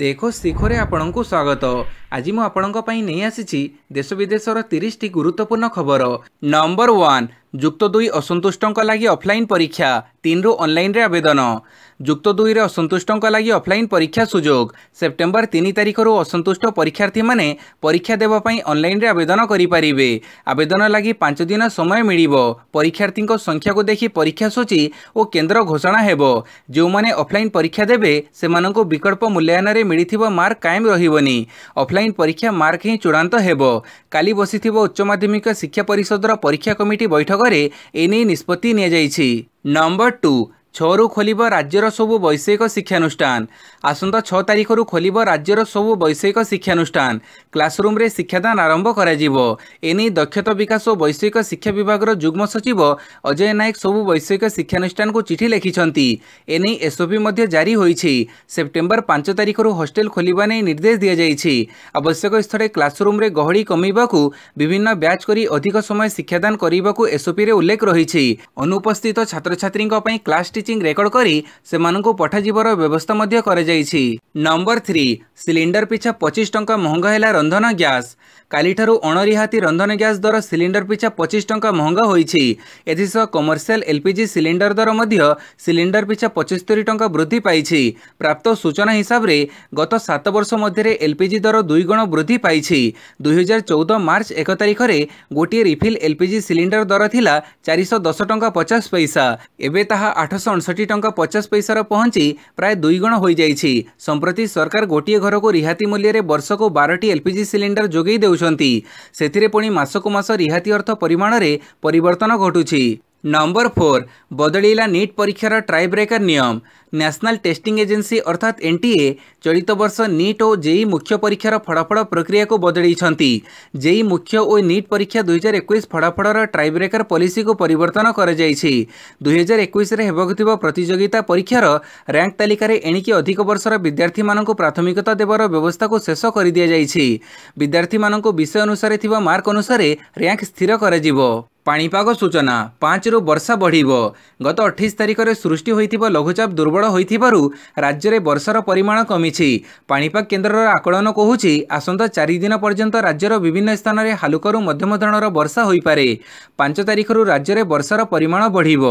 ଦେଖୋ ଶିଖରେ ଆପଣଙ୍କୁ ସ୍ୱାଗତ ଆଜି ମୁଁ ଆପଣଙ୍କ ପାଇଁ ନେଇ ଆସିଛି ଦେଶ ବିଦେଶର ତିରିଶଟି ଗୁରୁତ୍ୱପୂର୍ଣ୍ଣ ଖବର ନମ୍ବର ୱାନ୍ जुक्त दुई असंतुष्ट लगी अफल परीक्षा तीन रु अनल आवेदन जुक्त दुईर असंतुष्ट लगी अफल परीक्षा सुजोग सेप्टेम्बर तीन तारीख रु असंतुष्ट परीक्षार्थी मैंने परीक्षा देवाई अनल आवेदन करेंगे आवेदन लगी पांच दिन समय मिल परीक्षार्थी संख्या को देखी परीक्षा सूची और केन्द्र घोषणा हो जो मैंने अफलाइन परीक्षा देवे से विकल्प मूल्यायन में मिली मार्क कायम रही अफलाइन परीक्षा मार्क ही चूड़ा होली बसी उच्चमामिक शिक्षा परषदर परीक्षा कमिटी बैठक ભાગવરે એની નિષ્પત્તિ નિર્ણય છે નંબર ટુ ছু খোল রাজ্যর সবু বৈষয়িক শিক্ষানুষ্ঠান আসন্ত ছ তারিখর খোল রাজ্যর সবু বৈষয়িক শিক্ষানুষ্ঠান ক্লাসরুমে শিক্ষাদান আরম্ভ করা এনে দক্ষতা বিকাশ ও বৈষয়িক শিক্ষা বিভাগের যুগ্ম সচিব অজয় নায়ক সবু বৈষয়িক শিক্ষানুষ্ঠান চিঠি লিখিছেন এনে এসওপি জারি হয়েছে সেপ্টেম্বর পাঁচ তারিখর হস্টেল খোলা নিয়ে নির্দেশ দিয়া যাই আবশ্যক স্থলে ক্লাসরুমে গহড়ি কমাইবা বিভিন্ন ব্যাচ করে অধিক সময় শিক্ষাদান করা এসওপি উল্লেখ রয়েছে অনুপস্থিত ছাত্রছাত্রী ক্লাসটি ଟିଚିଂ ରେକର୍ଡ କରି ସେମାନଙ୍କୁ ପଠାଯିବାର ବ୍ୟବସ୍ଥା ମଧ୍ୟ କରାଯାଇଛି ନମ୍ବର ଥ୍ରୀ ସିଲିଣ୍ଡର ପିଛା ପଚିଶ ଟଙ୍କା ମହଙ୍ଗା ହେଲା ରନ୍ଧନ ଗ୍ୟାସ୍ କାଲିଠାରୁ ଅଣରିହାତି ରନ୍ଧନ ଗ୍ୟାସ୍ ଦର ସିଲିଣ୍ଡର ପିଛା ପଚିଶ ଟଙ୍କା ମହଙ୍ଗା ହୋଇଛି ଏଥିସହ କମର୍ସିଆଲ ଏଲ୍ପିଜି ସିଲିଣ୍ଡର ଦର ମଧ୍ୟ ସିଲିଣ୍ଡର ପିଛା ପଚସ୍ତରୀ ଟଙ୍କା ବୃଦ୍ଧି ପାଇଛି ପ୍ରାପ୍ତ ସୂଚନା ହିସାବରେ ଗତ ସାତ ବର୍ଷ ମଧ୍ୟରେ ଏଲ୍ପିଜି ଦର ଦୁଇଗୁଣ ବୃଦ୍ଧି ପାଇଛି ଦୁଇହଜାର ଚଉଦ ମାର୍ଚ୍ଚ ଏକ ତାରିଖରେ ଗୋଟିଏ ରିଫିଲ୍ ଏଲ୍ପିଜି ସିଲିଣ୍ଡର ଦର ଥିଲା ଚାରିଶହ ଦଶ ଟଙ୍କା ପଚାଶ ପଇସା ଏବେ ତାହା ଆଠଶହ ଅଣଷଠି ଟଙ୍କା ପଚାଶ ପଇସାର ପହଞ୍ଚି ପ୍ରାୟ ଦୁଇଗୁଣ ହୋଇଯାଇଛି ସମ୍ପ୍ରତି ସରକାର ଗୋଟିଏ ଘରକୁ ରିହାତି ମୂଲ୍ୟରେ ବର୍ଷକୁ ବାରଟି ଏଲ୍ପିଜି ସିଲିଣ୍ଡର ଯୋଗାଇ ଦେଉଛନ୍ତି ସେଥିରେ ପୁଣି ମାସକୁ ମାସ ରିହାତି ଅର୍ଥ ପରିମାଣରେ ପରିବର୍ତ୍ତନ ଘଟୁଛି নম্বর ফোর বদলাইলা নিট পরীক্ষার ট্রাইব্রেকর নিয়ম ন্যাশনাল টেস্টিং এজেন্সি অর্থাৎ এনটিএ চলিত বর্ষ নিট ও জেই মুখ্য পরীক্ষার ফড়াফড় প্রক্রিয়াকে বদলাইছেন জেই মুখ্য ও নিট পরীক্ষা দুই হাজার একুশ ফড়াফড়র ট্রাইব্রেকর পলিসিকে পরিবর্তন করা যাইছে দুই হাজার একুশে ହେବାକୁ ଥିବା ପ୍ରତିଯୋଗିତା ପରୀକ୍ଷାର ର୍ୟାଙ୍କ ତାଲିକାରେ ଏଣିକି ଅଧିକ ବର୍ଷର ବିଦ୍ୟାର୍ଥୀମାନଙ୍କୁ ପ୍ରାଥମିକତା ଦେବାର ବ୍ୟବସ୍ଥାକୁ ଶେଷ କରିଦିଆଯାଇଛି ବିଦ୍ୟାର୍ଥୀମାନଙ୍କୁ ବିଷୟ ଅନୁସାରେ ଥିବା ମାର୍କ ଅନୁସାରେ ର୍ୟାଙ୍କ ସ୍ଥିର କରାଯିବ ପାଣିପାଗ ସୂଚନା ପାଞ୍ଚରୁ ବର୍ଷା ବଢ଼ିବ ଗତ ଅଠେଇଶ ତାରିଖରେ ସୃଷ୍ଟି ହୋଇଥିବା ଲଘୁଚାପ ଦୁର୍ବଳ ହୋଇଥିବାରୁ ରାଜ୍ୟରେ ବର୍ଷାର ପରିମାଣ କମିଛି ପାଣିପାଗ କେନ୍ଦ୍ରର ଆକଳନ କହୁଛି ଆସନ୍ତା ଚାରିଦିନ ପର୍ଯ୍ୟନ୍ତ ରାଜ୍ୟର ବିଭିନ୍ନ ସ୍ଥାନରେ ହାଲୁକାରୁ ମଧ୍ୟମ ଧରଣର ବର୍ଷା ହୋଇପାରେ ପାଞ୍ଚ ତାରିଖରୁ ରାଜ୍ୟରେ ବର୍ଷାର ପରିମାଣ ବଢ଼ିବ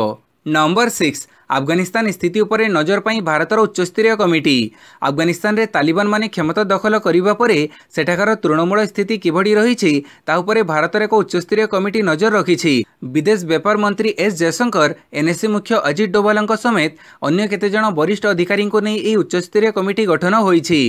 ନମ୍ବର ସିକ୍ସ আফগানিস্তান স্থিতি উপরে নজর পাই ভারতর উচ্চস্তরীয় কমিটি আফগানিস্তানের তালিবান মানে ক্ষমতা দখল করা পরে সেঠাকার তৃণমূল স্থিতি কিভাবে রয়েছে তা উপরে ভারতের এক উচ্চস্তরীয় কমিটি নজর রাখিছে বিদেশ ব্যাপার মন্ত্রী এস জয়শঙ্কর এনএসসি মুখ্য অজিত ডোভালঙ্ক সমেত অন্য কেতেজন বরিষ্ঠ অধিকারী নিয়ে এই উচ্চস্তরীয় কমিটি গঠন হয়েছে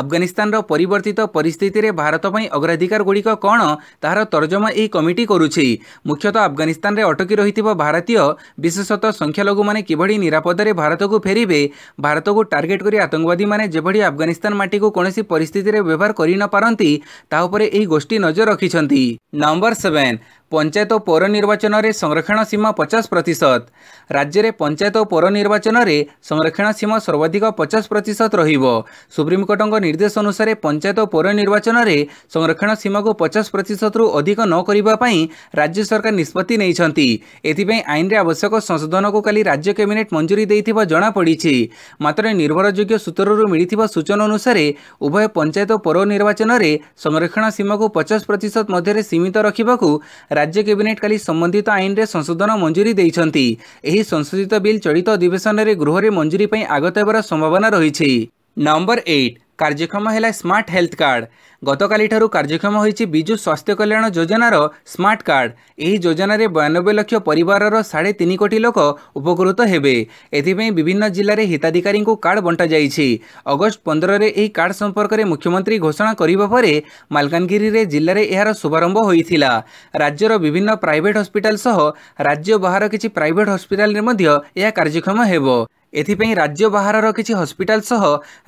আফগানিস্তানর পরিবর্তিত পরিস্থিতিরে ভারত পাই অগ্রাধিকারগুড়ি কণ তাহার তর্জমা এই কমিটি করুছি মুখ্যত আফগানিস্তানের অটকি রয়েছে ভারতীয় বিশেষত সংখ্যালঘু মানে কিভাবে କିଭଳି ନିରାପଦରେ ଭାରତକୁ ଫେରିବେ ଭାରତକୁ ଟାର୍ଗେଟ୍ କରି ଆତଙ୍କବାଦୀମାନେ ଯେଭଳି ଆଫଗାନିସ୍ତାନ ମାଟିକୁ କୌଣସି ପରିସ୍ଥିତିରେ ବ୍ୟବହାର କରିନପାରନ୍ତି ତାହା ଉପରେ ଏହି ଗୋଷ୍ଠୀ ନଜର ରଖିଛନ୍ତି ନମ୍ବର ସେଭେନ୍ ପଞ୍ଚାୟତ ଓ ପୌର ନିର୍ବାଚନରେ ସଂରକ୍ଷଣ ସୀମା ପଚାଶ ପ୍ରତିଶତ ରାଜ୍ୟରେ ପଞ୍ଚାୟତ ଓ ପୌର ନିର୍ବାଚନରେ ସଂରକ୍ଷଣ ସୀମା ସର୍ବାଧିକ ପଚାଶ ପ୍ରତିଶତ ରହିବ ସୁପ୍ରିମକୋର୍ଟଙ୍କ ନିର୍ଦ୍ଦେଶ ଅନୁସାରେ ପଞ୍ଚାୟତ ଓ ପୌର ନିର୍ବାଚନରେ ସଂରକ୍ଷଣ ସୀମାକୁ ପଚାଶ ପ୍ରତିଶତରୁ ଅଧିକ ନ କରିବା ପାଇଁ ରାଜ୍ୟ ସରକାର ନିଷ୍ପତ୍ତି ନେଇଛନ୍ତି ଏଥିପାଇଁ ଆଇନରେ ଆବଶ୍ୟକ ସଂଶୋଧନକୁ କାଲି ରାଜ୍ୟ କ୍ୟାବିନେଟ୍ ମଞ୍ଜୁରୀ ଦେଇଥିବା ଜଣାପଡ଼ିଛି ମାତ୍ର ନିର୍ଭରଯୋଗ୍ୟ ସୂତ୍ରରୁ ମିଳିଥିବା ସୂଚନା ଅନୁସାରେ ଉଭୟ ପଞ୍ଚାୟତ ଓ ପୌର ନିର୍ବାଚନରେ ସଂରକ୍ଷଣ ସୀମାକୁ ପଚାଶ ପ୍ରତିଶତ ମଧ୍ୟରେ ସୀମିତ ରଖିବାକୁ ରାଜ୍ୟ କ୍ୟାବିନେଟ୍ କାଲି ସମ୍ବନ୍ଧିତ ଆଇନରେ ସଂଶୋଧନ ମଞ୍ଜୁରୀ ଦେଇଛନ୍ତି ଏହି ସଂଶୋଧିତ ବିଲ୍ ଚଳିତ ଅଧିବେଶନରେ ଗୃହରେ ମଞ୍ଜୁରୀ ପାଇଁ ଆଗତ ହେବାର ସମ୍ଭାବନା ରହିଛି ନମ୍ବର ଏଇଟ୍ କାର୍ଯ୍ୟକ୍ଷମ ହେଲା ସ୍ମାର୍ଟ ହେଲ୍ଥ କାର୍ଡ଼ ଗତକାଲିଠାରୁ କାର୍ଯ୍ୟକ୍ଷମ ହୋଇଛି ବିଜୁ ସ୍ୱାସ୍ଥ୍ୟ କଲ୍ୟାଣ ଯୋଜନାର ସ୍ମାର୍ଟ କାର୍ଡ଼ ଏହି ଯୋଜନାରେ ବୟାନବେ ଲକ୍ଷ ପରିବାରର ସାଢ଼େ ତିନି କୋଟି ଲୋକ ଉପକୃତ ହେବେ ଏଥିପାଇଁ ବିଭିନ୍ନ ଜିଲ୍ଲାରେ ହିତାଧିକାରୀଙ୍କୁ କାର୍ଡ଼ ବଣ୍ଟାଯାଇଛି ଅଗଷ୍ଟ ପନ୍ଦରରେ ଏହି କାର୍ଡ଼ ସମ୍ପର୍କରେ ମୁଖ୍ୟମନ୍ତ୍ରୀ ଘୋଷଣା କରିବା ପରେ ମାଲକାନଗିରିରେ ଜିଲ୍ଲାରେ ଏହାର ଶୁଭାରମ୍ଭ ହୋଇଥିଲା ରାଜ୍ୟର ବିଭିନ୍ନ ପ୍ରାଇଭେଟ୍ ହସ୍ପିଟାଲ ସହ ରାଜ୍ୟ ବାହାର କିଛି ପ୍ରାଇଭେଟ୍ ହସ୍ପିଟାଲରେ ମଧ୍ୟ ଏହା କାର୍ଯ୍ୟକ୍ଷମ ହେବ ଏଥିପାଇଁ ରାଜ୍ୟ ବାହାରର କିଛି ହସ୍ପିଟାଲ ସହ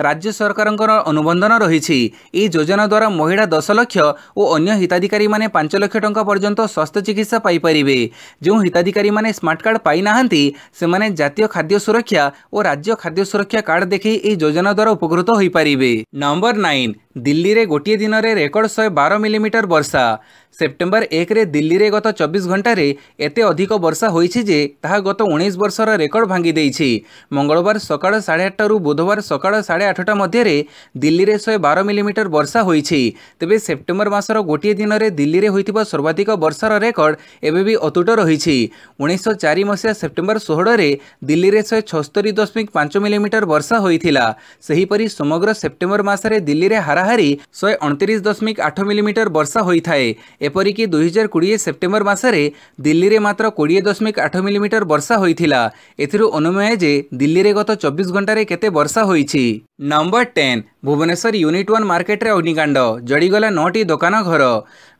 ରାଜ୍ୟ ସରକାରଙ୍କର ଅନୁବନ୍ଧନ ରହିଛି ଏହି ଯୋଜନା ଦ୍ୱାରା ମହିଳା ଦଶ ଲକ୍ଷ ଓ ଅନ୍ୟ ହିତାଧିକାରୀମାନେ ପାଞ୍ଚ ଲକ୍ଷ ଟଙ୍କା ପର୍ଯ୍ୟନ୍ତ ସ୍ୱାସ୍ଥ୍ୟ ଚିକିତ୍ସା ପାଇପାରିବେ ଯେଉଁ ହିତାଧିକାରୀମାନେ ସ୍ମାର୍ଟ କାର୍ଡ଼ ପାଇନାହାନ୍ତି ସେମାନେ ଜାତୀୟ ଖାଦ୍ୟ ସୁରକ୍ଷା ଓ ରାଜ୍ୟ ଖାଦ୍ୟ ସୁରକ୍ଷା କାର୍ଡ଼ ଦେଖେଇ ଏହି ଯୋଜନା ଦ୍ୱାରା ଉପକୃତ ହୋଇପାରିବେ ନମ୍ବର ନାଇନ୍ দিল্লিরে গোটিয়ে দিনরে রেকর্ড শহে বার মিলিমিটর বর্ষা সেপ্টেম্বর একরে দিল্লিরে গত চব্বিশ ঘণ্টার এতে অধিক বর্ষা হয়েছে যে তাহা গত উনিশ বর্ষর রেকর্ড ভাঙ্গি দিয়েছে ମଙ୍ଗଳବାର ସକାଳ ସାଢ଼େ ଆଠଟାରୁ ବୁଧବାର ସକାଳ ସାଢ଼େ ଆଠଟା ମଧ୍ୟରେ ଦିଲ୍ଲୀରେ ଶହେ ବାର ମିଲିମିଟର ବର୍ଷା ହୋଇଛି ତେବେ ସେପ୍ଟେମ୍ବର ମାସର ଗୋଟିଏ ଦିନରେ ଦିଲ୍ଲୀରେ ହୋଇଥିବା ସର୍ବାଧିକ ବର୍ଷାର ରେକର୍ଡ ଏବେ ବି ଅତୁଟ ରହିଛି ଉଣେଇଶହ ଚାରି ମସିହା ସେପ୍ଟେମ୍ବର ଷୋହଳରେ ଦିଲ୍ଲୀରେ ଶହେ ଛସ୍ତରୀ ଦଶମିକ ପାଞ୍ଚ ମିଲିମିଟର ବର୍ଷା ହୋଇଥିଲା ସେହିପରି ସମଗ୍ର ସେପ୍ଟେମ୍ବର ମାସରେ ଦିଲ୍ଲୀରେ ହାରାହାରି ଶହେ ଅଣତିରିଶ ଦଶମିକ ଆଠ ମିଲିମିଟର ବର୍ଷା ହୋଇଥାଏ ଏପରିକି ଦୁଇହଜାର କୋଡ଼ିଏ ସେପ୍ଟେମ୍ବର ମାସରେ ଦିଲ୍ଲୀରେ ମାତ୍ର କୋଡ଼ିଏ ଦଶମିକ ଆଠ ମିଲିମିଟର ବର୍ଷା ହୋଇଥିଲା ଏଥିରୁ ଅନୁମୟ ଯେ দিল্লিরে গত চব্বিশ ঘণ্টার কেতে বর্ষা হয়েছে number ten Bhubaneswar unit one মার্কেটে অগ্নিকাণ্ড জড়িগলা নটি দোকান ঘর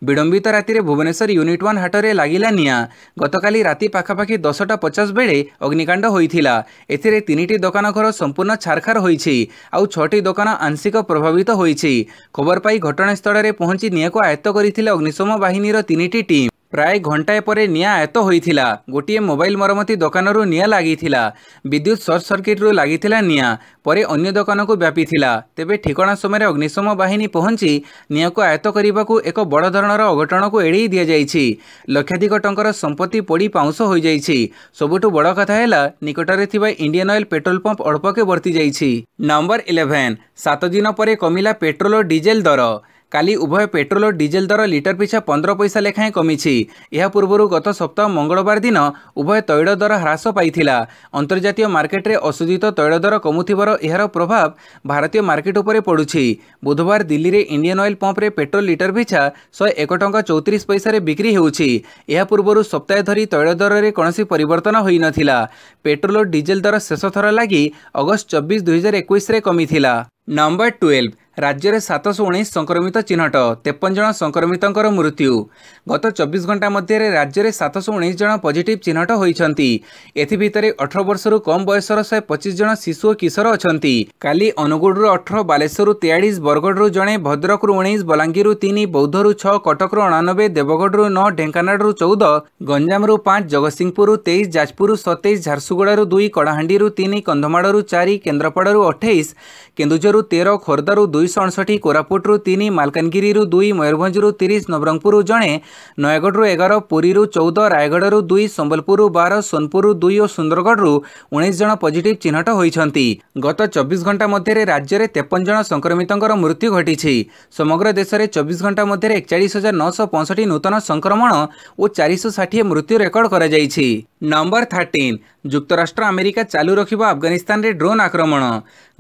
বিড়ম্বিত রাতে ভুবনেশ্বর ইউনিট ওয়ান হাটরে লাগিলা নিয়া গতকালি রাতে পাখাপাখি দশটা পচাশ বেড়ে অগ্নিকাণ্ড হয়েছিল এতে তিনটি দোকান ঘর সম্পূর্ণ ছারখার হয়েছে আউ ছটি দোকান আংশিক প্রভাবিত হয়েছে খবর পাই ঘটনাস্থলের পৌঁছি নিয়ে আয়ত্ত করে অগ্নিশম বাহিনীর তিনটি টিম ପ୍ରାୟ ଘଣ୍ଟାଏ ପରେ ନିଆଁ ଆୟତ୍ତ ହୋଇଥିଲା ଗୋଟିଏ ମୋବାଇଲ ମରାମତି ଦୋକାନରୁ ନିଆଁ ଲାଗିଥିଲା ବିଦ୍ୟୁତ୍ ସର୍ଟ ସର୍କିଟ୍ରୁ ଲାଗିଥିଲା ନିଆଁ ପରେ ଅନ୍ୟ ଦୋକାନକୁ ବ୍ୟାପିଥିଲା ତେବେ ଠିକଣା ସମୟରେ ଅଗ୍ନିଶମ ବାହିନୀ ପହଞ୍ଚି ନିଆଁକୁ ଆୟତ୍ତ କରିବାକୁ ଏକ ବଡ଼ ଧରଣର ଅଘଟଣକୁ ଏଡ଼େଇ ଦିଆଯାଇଛି ଲକ୍ଷାଧିକ ଟଙ୍କାର ସମ୍ପତ୍ତି ପୋଡ଼ି ପାଉଁଶ ହୋଇଯାଇଛି ସବୁଠୁ ବଡ଼ କଥା ହେଲା ନିକଟରେ ଥିବା ଇଣ୍ଡିଆନ୍ ଅଏଲ୍ ପେଟ୍ରୋଲ ପମ୍ପ ଅଳ୍ପକେ ବର୍ତ୍ତିଯାଇଛି ନମ୍ବର ଇଲେଭେନ୍ ସାତ ଦିନ ପରେ କମିଲା ପେଟ୍ରୋଲ ଓ ଡିଜେଲ ଦର କାଲି ଉଭୟ ପେଟ୍ରୋଲ ଓ ଡିଜେଲ ଦର ଲିଟର ପିଛା ପନ୍ଦର ପଇସା ଲେଖାଏଁ କମିଛି ଏହା ପୂର୍ବରୁ ଗତ ସପ୍ତାହ ମଙ୍ଗଳବାର ଦିନ ଉଭୟ ତୈଳ ଦର ହ୍ରାସ ପାଇଥିଲା ଅନ୍ତର୍ଜାତୀୟ ମାର୍କେଟରେ ଅଶୋଧିତ ତୈଳ ଦର କମୁଥିବାର ଏହାର ପ୍ରଭାବ ଭାରତୀୟ ମାର୍କେଟ ଉପରେ ପଡ଼ୁଛି ବୁଧବାର ଦିଲ୍ଲୀରେ ଇଣ୍ଡିଆନ୍ ଅଏଲ୍ ପମ୍ପରେ ପେଟ୍ରୋଲ ଲିଟର ପିଛା ଶହେ ଏକ ଟଙ୍କା ଚଉତିରିଶ ପଇସାରେ ବିକ୍ରି ହେଉଛି ଏହା ପୂର୍ବରୁ ସପ୍ତାହେ ଧରି ତୈଳ ଦରରେ କୌଣସି ପରିବର୍ତ୍ତନ ହୋଇନଥିଲା ପେଟ୍ରୋଲ ଓ ଡିଜେଲ ଦର ଶେଷ ଥର ଲାଗି ଅଗଷ୍ଟ ଚବିଶ ଦୁଇହଜାର ଏକୋଇଶରେ କମିଥିଲା ନମ୍ବର ଟୁଏଲ୍ଭ ରାଜ୍ୟରେ ସାତଶହ ଉଣେଇଶ ସଂକ୍ରମିତ ଚିହ୍ନଟ ତେପନ ଜଣ ସଂକ୍ରମିତଙ୍କର ମୃତ୍ୟୁ ଗତ ଚବିଶ ଘଣ୍ଟା ମଧ୍ୟରେ ରାଜ୍ୟରେ ସାତଶହ ଉଣେଇଶ ଜଣ ପଜିଟିଭ୍ ଚିହ୍ନଟ ହୋଇଛନ୍ତି ଏଥିଭିତରେ ଅଠର ବର୍ଷରୁ କମ୍ ବୟସର ଶହେ ପଚିଶ ଜଣ ଶିଶୁ ଓ କିଶୋର ଅଛନ୍ତି କାଲି ଅନୁଗୁଳରୁ ଅଠର ବାଲେଶ୍ୱରରୁ ତେୟାଳିଶ ବରଗଡ଼ରୁ ଜଣେ ଭଦ୍ରକରୁ ଉଣେଇଶ ବଲାଙ୍ଗୀରରୁ ତିନି ବୌଦ୍ଧରୁ ଛଅ କଟକରୁ ଅଣାନବେ ଦେବଗଡ଼ରୁ ନଅ ଢେଙ୍କାନାଳରୁ ଚଉଦ ଗଞ୍ଜାମରୁ ପାଞ୍ଚ ଜଗତସିଂହପୁରରୁ ତେଇଶ ଯାଜପୁରରୁ ସତେଇଶ ଝାରସୁଗୁଡ଼ାରୁ ଦୁଇ କଳାହାଣ୍ଡିରୁ ତିନି କନ୍ଧମାଳରୁ ଚାରି କେନ୍ଦ୍ରାପଡ଼ାରୁ ଅଠେଇଶ କେନ୍ଦୁଝର ଖୋର୍ଦ୍ଧାରୁ ତେର ଖୋର୍ଦ୍ଧାରୁ ଦୁଇଶହ ଅଣଷଠି କୋରାପୁଟରୁ ତିନି ମାଲକାନଗିରିରୁ ଦୁଇ ମୟୂରଭଞ୍ଜରୁ ତିରିଶ ନବରଙ୍ଗପୁରରୁ ଜଣେ ନୟାଗଡ଼ରୁ ଏଗାର ପୁରୀରୁ ଚଉଦ ରାୟଗଡ଼ରୁ ଦୁଇ ସମ୍ବଲପୁରରୁ ବାର ସୋନପୁରରୁ ଦୁଇ ଓ ସୁନ୍ଦରଗଡ଼ରୁ ଉଣେଇଶ ଜଣ ପଜିଟିଭ୍ ଚିହ୍ନଟ ହୋଇଛନ୍ତି ଗତ ଚବିଶ ଘଣ୍ଟା ମଧ୍ୟରେ ରାଜ୍ୟରେ ତେପନ ଜଣ ସଂକ୍ରମିତଙ୍କର ମୃତ୍ୟୁ ଘଟିଛି ସମଗ୍ର ଦେଶରେ ଚବିଶ ଘଣ୍ଟା ମଧ୍ୟରେ ଏକଚାଳିଶ ହଜାର ନଅଶହ ପଞ୍ଚଷଠି ନୂତନ ସଂକ୍ରମଣ ଓ ଚାରିଶହ ଷାଠିଏ ମୃତ୍ୟୁ ରେକର୍ଡ କରାଯାଇଛି ନମ୍ବର ଥାର୍ଟିନ୍ ଯୁକ୍ତରାଷ୍ଟ୍ର ଆମେରିକା ଚାଲୁ ରଖିବ ଆଫଗାନିସ୍ତାନରେ ଡ୍ରୋନ୍ ଆକ୍ରମଣ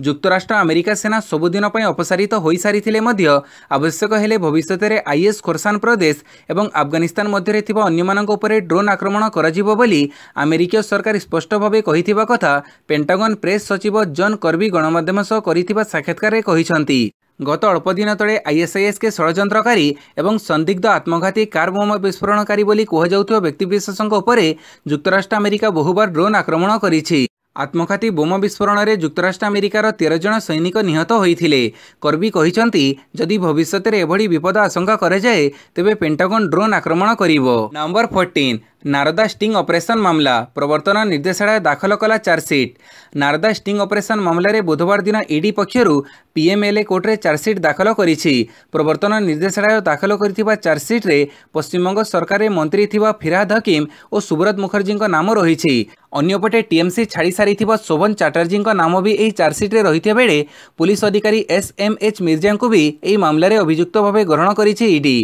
ଯୁକ୍ତରାଷ୍ଟ୍ର ଆମେରିକା ସେନା ସବୁଦିନ ପାଇଁ ଅପସାରିତ ହୋଇସାରିଥିଲେ ମଧ୍ୟ ଆବଶ୍ୟକ ହେଲେ ଭବିଷ୍ୟତରେ ଆଇଏସ୍ ଖୋରସାନ ପ୍ରଦେଶ ଏବଂ ଆଫଗାନିସ୍ତାନ ମଧ୍ୟରେ ଥିବା ଅନ୍ୟମାନଙ୍କ ଉପରେ ଡ୍ରୋନ୍ ଆକ୍ରମଣ କରାଯିବ ବୋଲି ଆମେରିକୀୟ ସରକାର ସ୍ପଷ୍ଟ ଭାବେ କହିଥିବା କଥା ପେଣ୍ଟାଗନ୍ ପ୍ରେସ୍ ସଚିବ ଜନ୍ କର୍ବି ଗଣମାଧ୍ୟମ ସହ କରିଥିବା ସାକ୍ଷାତକାରରେ କହିଛନ୍ତି গত অল্প দিন তলে আইএসআইএসকে ষড়যন্ত্রকারী এবং সন্দিগ্ধ আত্মঘাতী কার বোমা বিস্ফোরণকারী বলে কুহযাউথিবা ব্যক্তিবিশেষ উপরে যুক্তরাষ্ট্র আমেরিকা বহুবার ড্রোন আক্রমণ করেছে আত্মঘাতী বোম বিস্ফোরণে যুক্তরাষ্ট্র আমেরিকার তের জন সৈনিক নিহত হয়েছে কর্বি কিন্তু যদি ভবিষ্যতের এভাবে বিপদ আশঙ্কা করা যায় তবে পেন্টাগন ড্রোন আক্রমণ করব number fourteen Narada sting operation मामला प्रवर्तन निर्देशालय दाखल कला चार्जसीट नारदा स्टिंग ऑपरेशन मामलें बुधवार दिन इडी पक्षर पीएमएलए कोर्टे चार्जसीट दाखल कर प्रवर्तन निर्देशालय दाखल कर चार्जसीट्रे पश्चिमबंग सरकार मंत्री थी फिराद हकीम और सुब्रत मुखर्जी नाम रही অন্যপটে টিএমসি ছাড়ি সারি শোভন চাটার্জী নাম বি এই চার্জসিট্রে রয়েছে বেড়ে পুলিশ অধিকারী এস এম এইচ মির্জাঙ্কু বি এই মামলার অভিযুক্ত ভাবে গ্রহণ করেছে ইডি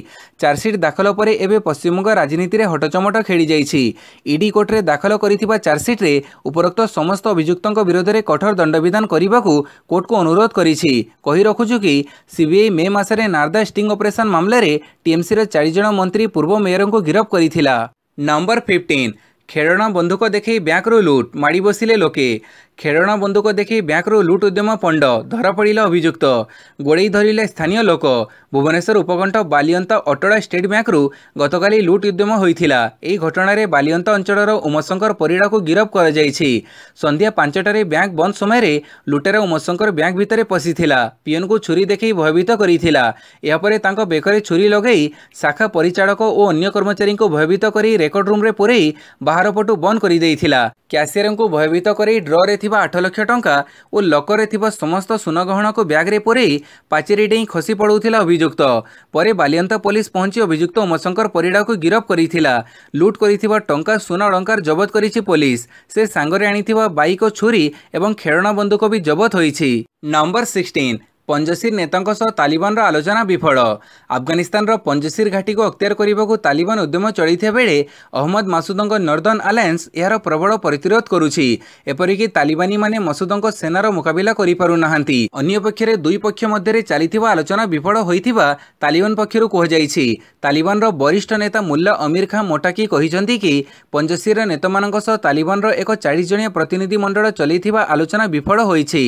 চার্জসিট দাখল পরে এবে পশ্চিমবঙ্গ রাজনীতি হটচমট খেড়ি ହୋଇଯାଇଛି ଇଡି କୋର୍ଟରେ ଦାଖଲ କରିଥିବା ଚାର୍ଜସିଟ୍ରେ ଉପରୋକ୍ତ ସମସ୍ତ ଅଭିଯୁକ୍ତଙ୍କ ବିରୋଧରେ କଠୋର ଦଣ୍ଡବିଧାନ କରିବାକୁ କୋର୍ଟକୁ ଅନୁରୋଧ କରିଛି କହି ରଖୁଛୁ କି ସିବିଆଇ ମେ ମାସରେ ନାର୍ଦା ଷ୍ଟିଂ ଅପରେସନ୍ ମାମଲାରେ ଟିଏମ୍ସିର ଚାରିଜଣ ମନ୍ତ୍ରୀ ପୂର୍ବ ମେୟରଙ୍କୁ ଗିରଫ କରିଥିଲା ନମ୍ବର ଫିଫ୍ଟିନ୍ ଖେଳଣା ବନ୍ଧୁକ ଦେଖେଇ ବ୍ୟାଙ୍କରୁ ଲୁଟ୍ ମାଡ଼ି ବସିଲେ ଲୋକେ ଖେରଣ ବନ୍ଧୁକ ଦେଖି ବ୍ୟାଙ୍କରୁ ଲୁଟ୍ ଉଦ୍ୟମ ପଣ୍ଡ ଧରାପଡ଼ିଲା ଅଭିଯୁକ୍ତ ଗୋଡ଼େଇ ଧରିଲେ ସ୍ଥାନୀୟ ଲୋକ ଭୁବନେଶ୍ୱର ଉପକଣ୍ଠ ବାଲିଅନ୍ତା ଅଟଡ଼ା ଷ୍ଟେଟ୍ ବ୍ୟାଙ୍କରୁ ଗତକାଲି ଲୁଟ୍ ଉଦ୍ୟମ ହୋଇଥିଲା ଏହି ଘଟଣାରେ ବାଲିଅନ୍ତା ଅଞ୍ଚଳର ଉମଶଙ୍କର ପରିଡ଼ାକୁ ଗିରଫ କରାଯାଇଛି ସନ୍ଧ୍ୟା ପାଞ୍ଚଟାରେ ବ୍ୟାଙ୍କ ବନ୍ଦ ସମୟରେ ଲୁଟେରା ଉମଶଙ୍କର ବ୍ୟାଙ୍କ ଭିତରେ ପଶିଥିଲା ପିଅନକୁ ଛୁରୀ ଦେଖାଇ ଭୟଭୀତ କରିଥିଲା ଏହାପରେ ତାଙ୍କ ବେକରେ ଛୁରୀ ଲଗାଇ ଶାଖା ପରିଚାଳକ ଓ ଅନ୍ୟ କର୍ମଚାରୀଙ୍କୁ ଭୟଭୀତ କରି ରେକର୍ଡ ରୁମ୍ରେ ପୁରାଇ ବାହାର ପଟୁ ବନ୍ଦ କରିଦେଇଥିଲା କ୍ୟାସିୟରଙ୍କୁ ଭୟଭୀତ କରି ଡ୍ରରେ ଥିବା ଆଠ ଲକ୍ଷ ଟଙ୍କା ଓ ଲକରରେ ଥିବା ସମସ୍ତ ସୁନଗହଣାକୁ ବ୍ୟାଗ୍ରେ ପୁରାଇ ପାଚେରୀ ଡେଇଁ ଖସି ପଡ଼ୁଥିଲା ଅଭିଯୁକ୍ତ ପରେ ବାଲିଅନ୍ତା ପୋଲିସ ପହଞ୍ଚି ଅଭିଯୁକ୍ତ ଉମାଶଙ୍କର ପରିଡ଼ାକୁ ଗିରଫ କରିଥିଲା ଲୁଟ୍ କରିଥିବା ଟଙ୍କା ସୁନା ଟଙ୍କାର ଜବତ କରିଛି ପୋଲିସ ସେ ସାଙ୍ଗରେ ଆଣିଥିବା ବାଇକ୍ ଓ ଛୁରୀ ଏବଂ ଖେଳଣା ବନ୍ଧୁକ ବି ଜବତ ହୋଇଛି ନମ୍ବର ସିକ୍ସଟିନ୍ ପଞ୍ଜସିର ନେତାଙ୍କ ସହ ତାଲିବାନର ଆଲୋଚନା ବିଫଳ ଆଫଗାନିସ୍ତାନର ପଞ୍ଜସିର ଘାଟିକୁ ଅକ୍ତିଆର କରିବାକୁ ତାଲିବାନ ଉଦ୍ୟମ ଚଳାଇଥିବା ବେଳେ ଅହମ୍ମଦ ମାସୁଦଙ୍କ ନର୍ଦର୍ନ ଆଲାଏନ୍ସ ଏହାର ପ୍ରବଳ ପ୍ରତିରୋଧ କରୁଛି ଏପରିକି ତାଲିବାନୀମାନେ ମସୁଦଙ୍କ ସେନାର ମୁକାବିଲା କରିପାରୁନାହାନ୍ତି ଅନ୍ୟପକ୍ଷରେ ଦୁଇ ପକ୍ଷ ମଧ୍ୟରେ ଚାଲିଥିବା ଆଲୋଚନା ବିଫଳ ହୋଇଥିବା ତାଲିବାନ ପକ୍ଷରୁ କୁହାଯାଇଛି ତାଲିବାନର ବରିଷ୍ଠ ନେତା ମୁଲ୍ଲା ଅମୀର ଖାଁ ମୋଟାକି କହିଛନ୍ତି କି ପଞ୍ଜସିରର ନେତାମାନଙ୍କ ସହ ତାଲିବାନର ଏକ ଚାଳିଶ ଜଣିଆ ପ୍ରତିନିଧି ମଣ୍ଡଳ ଚଲାଇଥିବା ଆଲୋଚନା ବିଫଳ ହୋଇଛି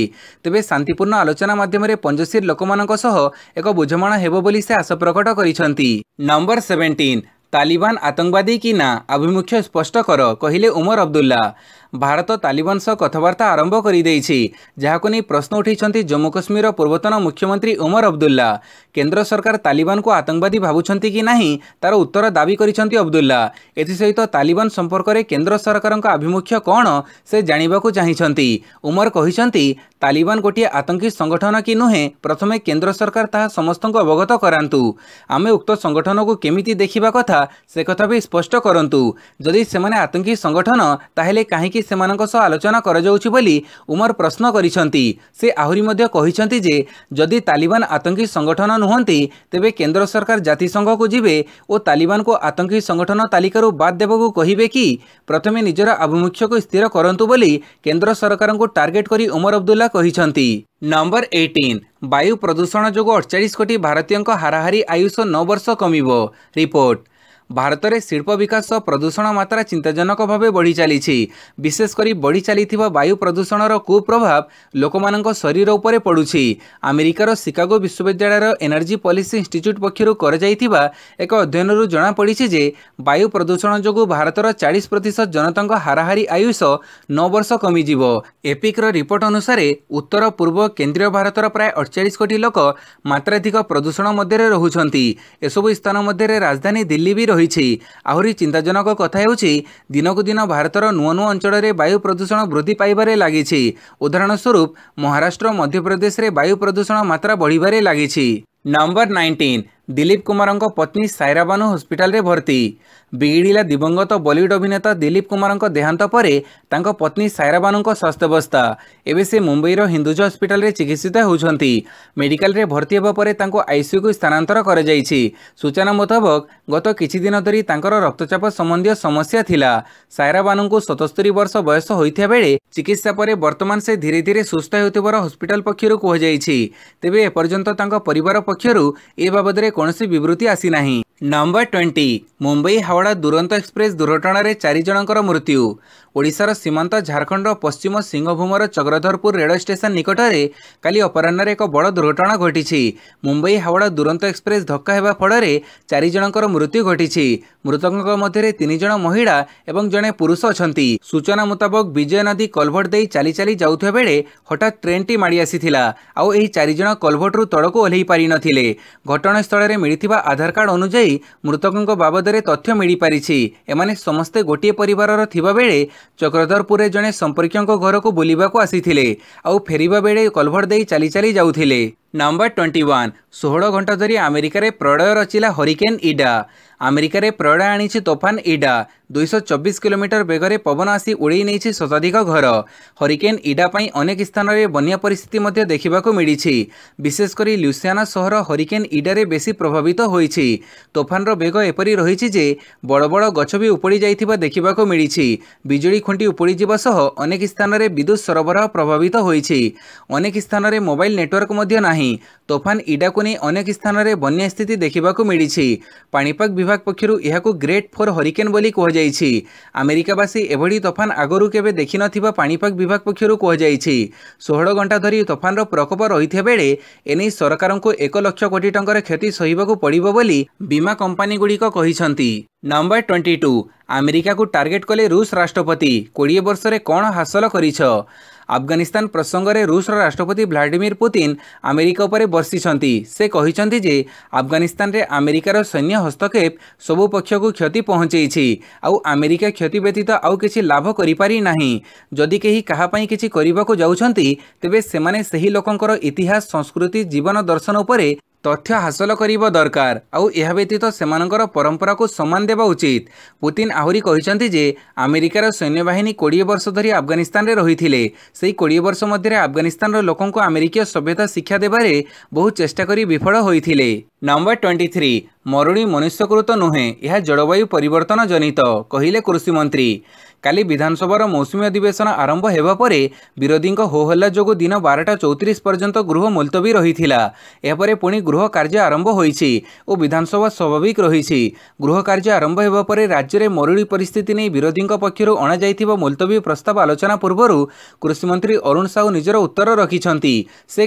ତେବେ ଶାନ୍ତିପୂର୍ଣ୍ଣ ଆଲୋଚନା ମାଧ୍ୟମରେ ମଞ୍ଜୁଶିର ଲୋକମାନଙ୍କ ସହ ଏକ ବୁଝାମଣା ହେବ ବୋଲି ସେ ଆଶା ପ୍ରକଟ କରିଛନ୍ତି ନମ୍ବର ସେଭେନ୍ଟିନ୍ ତାଲିବାନ ଆତଙ୍କବାଦୀ କି ନା ଆଭିମୁଖ୍ୟ ସ୍ପଷ୍ଟ କର କହିଲେ ଉମର ଅବଦୁଲ୍ଲା ଭାରତ ତାଲିବାନ ସହ କଥାବାର୍ତ୍ତା ଆରମ୍ଭ କରିଦେଇଛି ଯାହାକୁ ନେଇ ପ୍ରଶ୍ନ ଉଠାଇଛନ୍ତି ଜମ୍ମୁ କାଶ୍ମୀରର ପୂର୍ବତନ ମୁଖ୍ୟମନ୍ତ୍ରୀ ଉମର ଅବଦୁଲ୍ଲା କେନ୍ଦ୍ର ସରକାର ତାଲିବାନକୁ ଆତଙ୍କବାଦୀ ଭାବୁଛନ୍ତି କି ନାହିଁ ତାର ଉତ୍ତର ଦାବି କରିଛନ୍ତି ଅବଦୁଲ୍ଲା ଏଥିସହିତ ତାଲିବାନ ସମ୍ପର୍କରେ କେନ୍ଦ୍ର ସରକାରଙ୍କ ଆଭିମୁଖ୍ୟ କ'ଣ ସେ ଜାଣିବାକୁ ଚାହିଁଛନ୍ତି ଉମର କହିଛନ୍ତି ତାଲିବାନ ଗୋଟିଏ ଆତଙ୍କୀ ସଂଗଠନ କି ନୁହେଁ ପ୍ରଥମେ କେନ୍ଦ୍ର ସରକାର ତାହା ସମସ୍ତଙ୍କୁ ଅବଗତ କରାନ୍ତୁ ଆମେ ଉକ୍ତ ସଂଗଠନକୁ କେମିତି ଦେଖିବା କଥା ସେ କଥା ବି ସ୍ପଷ୍ଟ କରନ୍ତୁ ଯଦି ସେମାନେ ଆତଙ୍କୀ ସଂଗଠନ ତାହେଲେ କାହିଁକି ସେମାନଙ୍କ ସହ ଆଲୋଚନା କରାଯାଉଛି ବୋଲି ଉମର ପ୍ରଶ୍ନ କରିଛନ୍ତି ସେ ଆହୁରି ମଧ୍ୟ କହିଛନ୍ତି ଯେ ଯଦି ତାଲିବାନ ଆତଙ୍କୀ ସଂଗଠନ ନୁହନ୍ତି ତେବେ କେନ୍ଦ୍ର ସରକାର ଜାତିସଂଘକୁ ଯିବେ ଓ ତାଲିବାନକୁ ଆତଙ୍କୀ ସଂଗଠନ ତାଲିକାରୁ ବାଦ ଦେବାକୁ କହିବେ କି ପ୍ରଥମେ ନିଜର ଆଭିମୁଖ୍ୟକୁ ସ୍ଥିର କରନ୍ତୁ ବୋଲି କେନ୍ଦ୍ର ସରକାରଙ୍କୁ ଟାର୍ଗେଟ କରି ଉମର ଅବଦୁଲ୍ଲା କହିଛନ୍ତି ନମ୍ବର ଏଇଟିନ୍ ବାୟୁ ପ୍ରଦୂଷଣ ଯୋଗୁଁ ଅଠଚାଳିଶ କୋଟି ଭାରତୀୟଙ୍କ ହାରାହାରି ଆୟୁଷ ନଅ ବର୍ଷ କମିବ ରିପୋର୍ଟ ଭାରତରେ ଶିଳ୍ପ ବିକାଶ ପ୍ରଦୂଷଣ ମାତ୍ରା ଚିନ୍ତାଜନକ ଭାବେ ବଢ଼ି ଚାଲିଛି ବିଶେଷକରି ବଢ଼ି ଚାଲିଥିବା ବାୟୁ ପ୍ରଦୂଷଣର କୁପ୍ରଭାବ ଲୋକମାନଙ୍କ ଶରୀର ଉପରେ ପଡ଼ୁଛି ଆମେରିକାର ସିକାଗୋ ବିଶ୍ୱବିଦ୍ୟାଳୟର ଏନର୍ଜି ପଲିସି ଇନଷ୍ଟିଚ୍ୟୁଟ୍ ପକ୍ଷରୁ କରାଯାଇଥିବା ଏକ ଅଧ୍ୟୟନରୁ ଜଣାପଡ଼ିଛି ଯେ ବାୟୁ ପ୍ରଦୂଷଣ ଯୋଗୁଁ ଭାରତର ଚାଳିଶ ପ୍ରତିଶତ ଜନତାଙ୍କ ହାରାହାରି ଆୟୁଷ ନଅ ବର୍ଷ କମିଯିବ ଏପିକ୍ର ରିପୋର୍ଟ ଅନୁସାରେ ଉତ୍ତର ପୂର୍ବ କେନ୍ଦ୍ରୀୟ ଭାରତର ପ୍ରାୟ ଅଠଚାଳିଶ କୋଟି ଲୋକ ମାତ୍ରାଧିକ ପ୍ରଦୂଷଣ ମଧ୍ୟରେ ରହୁଛନ୍ତି ଏସବୁ ସ୍ଥାନ ମଧ୍ୟରେ ରାଜଧାନୀ ଦିଲ୍ଲୀ ବି ରହିଛି ହୋଇଛି ଆହୁରି ଚିନ୍ତାଜନକ କଥା ହେଉଛି ଦିନକୁ ଦିନ ଭାରତର ନୂଆ ନୂଆ ଅଞ୍ଚଳରେ ବାୟୁ ପ୍ରଦୂଷଣ ବୃଦ୍ଧି ପାଇବାରେ ଲାଗିଛି ଉଦାହରଣ ସ୍ୱରୂପ ମହାରାଷ୍ଟ୍ର ମଧ୍ୟପ୍ରଦେଶରେ ବାୟୁ ପ୍ରଦୂଷଣ ମାତ୍ରା ବଢ଼ିବାରେ ଲାଗିଛି ନମ୍ବର ନାଇଣ୍ଟିନ୍ ଦିଲୀପ କୁମାରଙ୍କ ପତ୍ନୀ ସାଇରାବାନୁ ହସ୍ପିଟାଲରେ ଭର୍ତ୍ତି ବିଗିଡ଼ିଲା ଦିବଙ୍ଗତ ବଲିଉଡ୍ ଅଭିନେତା ଦିଲୀପ କୁମାରଙ୍କ ଦେହାନ୍ତ ପରେ ତାଙ୍କ ପତ୍ନୀ ସାଇରାବାନୁଙ୍କ ସ୍ୱାସ୍ଥ୍ୟାବସ୍ଥା ଏବେ ସେ ମୁମ୍ବାଇର ହିନ୍ଦୁଜ ହସ୍ପିଟାଲରେ ଚିକିତ୍ସିତ ହେଉଛନ୍ତି ମେଡିକାଲରେ ଭର୍ତ୍ତି ହେବା ପରେ ତାଙ୍କୁ ଆଇସିୟୁକୁ ସ୍ଥାନାନ୍ତର କରାଯାଇଛି ସୂଚନା ମୁତାବକ ଗତ କିଛି ଦିନ ଧରି ତାଙ୍କର ରକ୍ତଚାପ ସମ୍ବନ୍ଧୀୟ ସମସ୍ୟା ଥିଲା ସାଇରାବାନୁଙ୍କୁ ସତସ୍ତରୀ ବର୍ଷ ବୟସ ହୋଇଥିବା ବେଳେ ଚିକିତ୍ସା ପରେ ବର୍ତ୍ତମାନ ସେ ଧୀରେ ଧୀରେ ସୁସ୍ଥ ହେଉଥିବାର ହସ୍ପିଟାଲ ପକ୍ଷରୁ କୁହାଯାଇଛି ତେବେ ଏପର୍ଯ୍ୟନ୍ତ ତାଙ୍କ ପରିବାର ପକ୍ଷରୁ ଏ ବାବଦରେ କୌଣସି ବିବୃତ୍ତି ଆସିନାହିଁ number twenty Mumbai Howrah Duronto express ଦୁର୍ଘଟଣାରେ ଚାରି ଜଣଙ୍କର ମୃତ୍ୟୁ ଓଡ଼ିଶାର ସୀମାନ୍ତ ଝାଡ଼ଖଣ୍ଡର ପଶ୍ଚିମ ସିଂହଭୂମର ଚକ୍ରଧରପୁର ରେଳ ଷ୍ଟେସନ ନିକଟରେ କାଲି ଅପରାହ୍ନରେ ଏକ ବଡ଼ ଦୁର୍ଘଟଣା ଘଟିଛି ମୁମ୍ବାଇ ହାୱଡ଼ା ଦୁରନ୍ତୋ ଏକ୍ସପ୍ରେସ୍ ଧକ୍କା ହେବା ଫଳରେ ଚାରି ଜଣଙ୍କର ମୃତ୍ୟୁ ଘଟିଛି ମୃତକଙ୍କ ମଧ୍ୟରେ ତିନି ଜଣ ମହିଳା ଏବଂ ଜଣେ ପୁରୁଷ ଅଛନ୍ତି ସୂଚନା ମୁତାବକ ବିଜୟ ନଦୀ କଲଭର୍ଟ ଦେଇ ଚାଲି ଚାଲି ଯାଉଥିବା ବେଳେ ହଠାତ୍ ଟ୍ରେନ୍ଟି ମାଡ଼ି ଆସିଥିଲା ଆଉ ଏହି ଚାରିଜଣ କଲଭର୍ଟରୁ ତଳକୁ ଓହ୍ଲାଇ ପାରିନଥିଲେ ଘଟଣାସ୍ଥଳରେ ମିଳିଥିବା ଆଧାର କାର୍ଡ଼ ଅନୁଯାୟୀ ମୃତକଙ୍କ ବାବଦରେ ତଥ୍ୟ ମିଳିପାରିଛି ଏମାନେ ସମସ୍ତେ ଗୋଟିଏ ପରିବାରର ଥିବାବେଳେ ଚକ୍ରଧରପୁରରେ ଜଣେ ସମ୍ପର୍କୀୟଙ୍କ ଘରକୁ ବୁଲିବାକୁ ଆସିଥିଲେ ଆଉ ଫେରିବା ବେଳେ କଲଭର ଦେଇ ଚାଲି ଚାଲି ଯାଉଥିଲେ ନମ୍ବର ଟ୍ୱେଣ୍ଟି ୱାନ୍ ଷୋହଳ ଘଣ୍ଟା ଧରି ଆମେରିକାରେ ପ୍ରଳୟ ରଚିଲା ହରିକେନ୍ ଇଡା ଆମେରିକାରେ ପ୍ରଳୟ ଆଣିଛି ତୋଫାନ ଇଡା ଦୁଇଶହ ଚବିଶ କିଲୋମିଟର ବେଗରେ ପବନ ଆସି ଉଡ଼େଇ ନେଇଛି ଶତାଧିକ ଘର ହରିକେନ୍ ଇଡା ପାଇଁ ଅନେକ ସ୍ଥାନରେ ବନ୍ୟା ପରିସ୍ଥିତି ମଧ୍ୟ ଦେଖିବାକୁ ମିଳିଛି ବିଶେଷ କରି ଲ୍ୟୁସିଆନା ସହର ହରିକେନ୍ ଇଡାରେ ବେଶୀ ପ୍ରଭାବିତ ହୋଇଛି ତୋଫାନର ବେଗ ଏପରି ରହିଛି ଯେ ବଡ଼ ବଡ଼ ଗଛ ବି ଉପୁଡ଼ି ଯାଇଥିବା ଦେଖିବାକୁ ମିଳିଛି ବିଜୁଳି ଖୁଣ୍ଟି ଉପୁଡ଼ିଯିବା ସହ ଅନେକ ସ୍ଥାନରେ ବିଦ୍ୟୁତ୍ ସରବରାହ ପ୍ରଭାବିତ ହୋଇଛି ଅନେକ ସ୍ଥାନରେ ମୋବାଇଲ ନେଟୱାର୍କ ମଧ୍ୟ ନାହିଁ ନାହିଁ ତୋଫାନ ଇଡାକୁ ନେଇ ଅନେକ ସ୍ଥାନରେ ବନ୍ୟା ସ୍ଥିତି ଦେଖିବାକୁ ମିଳିଛି ପାଣିପାଗ ବିଭାଗ ପକ୍ଷରୁ ଏହାକୁ ଗ୍ରେଟ୍ ଫୋର୍ ହରିକେନ୍ ବୋଲି କୁହାଯାଇଛି ଆମେରିକାବାସୀ ଏଭଳି ତୋଫାନ ଆଗରୁ କେବେ ଦେଖିନଥିବା ପାଣିପାଗ ବିଭାଗ ପକ୍ଷରୁ କୁହାଯାଇଛି ଷୋହଳ ଘଣ୍ଟା ଧରି ତୋଫାନର ପ୍ରକୋପ ରହିଥିବା ବେଳେ ଏନେଇ ସରକାରଙ୍କୁ ଏକ ଲକ୍ଷ କୋଟି ଟଙ୍କାର କ୍ଷତି ସହିବାକୁ ପଡ଼ିବ ବୋଲି ବୀମା କମ୍ପାନୀଗୁଡ଼ିକ କହିଛନ୍ତି ନମ୍ବର ଟ୍ୱେଣ୍ଟି ଟୁ ଆମେରିକାକୁ ଟାର୍ଗେଟ୍ କଲେ ରୁଷ ରାଷ୍ଟ୍ରପତି କୋଡ଼ିଏ ବର୍ଷରେ କ'ଣ ହାସଲ କରିଛ ଆଫଗାନିସ୍ତାନ ପ୍ରସଙ୍ଗରେ ରୁଷର ରାଷ୍ଟ୍ରପତି ଭ୍ଲାଡିମିର ପୁତିନ୍ ଆମେରିକା ଉପରେ ବର୍ଷିଛନ୍ତି ସେ କହିଛନ୍ତି ଯେ ଆଫଗାନିସ୍ତାନରେ ଆମେରିକାର ସୈନ୍ୟ ହସ୍ତକ୍ଷେପ ସବୁ ପକ୍ଷକୁ କ୍ଷତି ପହଞ୍ଚାଇଛି ଆଉ ଆମେରିକା କ୍ଷତି ବ୍ୟତୀତ ଆଉ କିଛି ଲାଭ କରିପାରି ନାହିଁ ଯଦି କେହି କାହା ପାଇଁ କିଛି କରିବାକୁ ଯାଉଛନ୍ତି ତେବେ ସେମାନେ ସେହି ଲୋକଙ୍କର ଇତିହାସ ସଂସ୍କୃତି ଜୀବନ ଦର୍ଶନ ଉପରେ ତଥ୍ୟ ହାସଲ କରିବା ଦରକାର ଆଉ ଏହା ବ୍ୟତୀତ ସେମାନଙ୍କର ପରମ୍ପରାକୁ ସମ୍ମାନ ଦେବା ଉଚିତ ପୁତିନ ଆହୁରି କହିଛନ୍ତି ଯେ ଆମେରିକାର ସୈନ୍ୟବାହିନୀ କୋଡ଼ିଏ ବର୍ଷ ଧରି ଆଫଗାନିସ୍ତାନରେ ରହିଥିଲେ ସେହି କୋଡ଼ିଏ ବର୍ଷ ମଧ୍ୟରେ ଆଫଗାନିସ୍ତାନର ଲୋକଙ୍କୁ ଆମେରିକୀୟ ସଭ୍ୟତା ଶିକ୍ଷା ଦେବାରେ ବହୁ ଚେଷ୍ଟା କରି ବିଫଳ ହୋଇଥିଲେ ନମ୍ବର ଟ୍ୱେଣ୍ଟି ଥ୍ରୀ ମରୁଡ଼ି ମନୁଷ୍ୟକୃତ ନୁହେଁ ଏହା ଜଳବାୟୁ ପରିବର୍ତ୍ତନ ଜନିତ କହିଲେ କୃଷିମନ୍ତ୍ରୀ কালি বিধানসভার মৌসুমী অধিবেশন আরম্ভ হওয়া পরে বিরোধী হোহল্লা যোগ দিন বারোটা চৌত্রিশ পর্যন্ত গৃহ মুলতবি রয়েছিল এরপরে পুঁ গৃহ কার্য আরম্ভ হয়েছে ও বিধানসভা স্বাভাবিক রয়েছে গৃহ কার্য আরম্ভ হওয়া পরে রাজ্যের মরুড়ি পরিস্থিতি নিয়ে বিরোধী পক্ষ অণাযাই মুলতবি প্রস্তাব আলোচনা পূর্বর কৃষিমন্ত্রী অরুণ সাউ নিজের উত্তর রাখিছেন সে